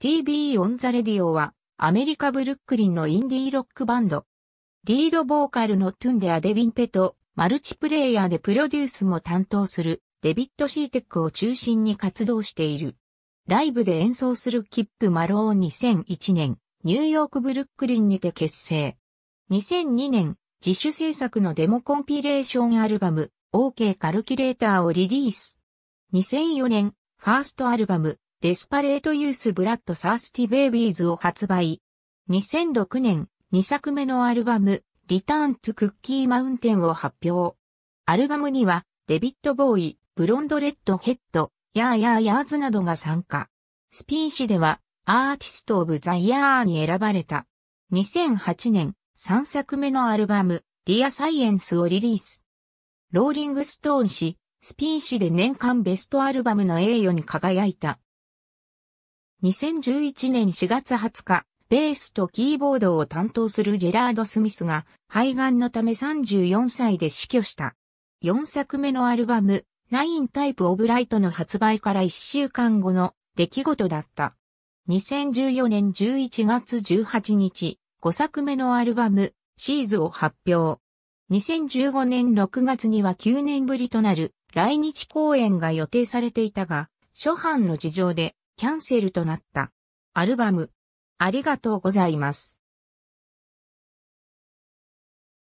TV オンザレディオはアメリカブルックリンのインディーロックバンド。リードボーカルのトゥンデア・デビンペとマルチプレイヤーでプロデュースも担当するデビット・シーテックを中心に活動している。ライブで演奏するキップ・マローン2001年、ニューヨーク・ブルックリンにて結成。2002年、自主制作のデモコンピレーションアルバム、OK カルキュレーターをリリース。2004年、ファーストアルバム、デスパレートユースブラッドサースティベイビーズを発売。2006年、2作目のアルバム、リターントゥクッキーマウンテンを発表。アルバムには、デビット・ボーイ、ブロンド・レッド・ヘッド、ヤーヤーヤーズなどが参加。スピン誌では、アーティスト・オブ・ザ・イヤーに選ばれた。2008年、3作目のアルバム、ディア・サイエンスをリリース。ローリング・ストーン誌、スピン誌で年間ベストアルバムの栄誉に輝いた。2011年4月20日、ベースとキーボードを担当するジェラード・スミスが肺がんのため34歳で死去した。4作目のアルバム、9 Type of Light の発売から1週間後の出来事だった。2014年11月18日、5作目のアルバム、シーズを発表。2015年6月には9年ぶりとなる来日公演が予定されていたが、諸般の事情でキャンセルとなった。アルバム、ありがとうございます。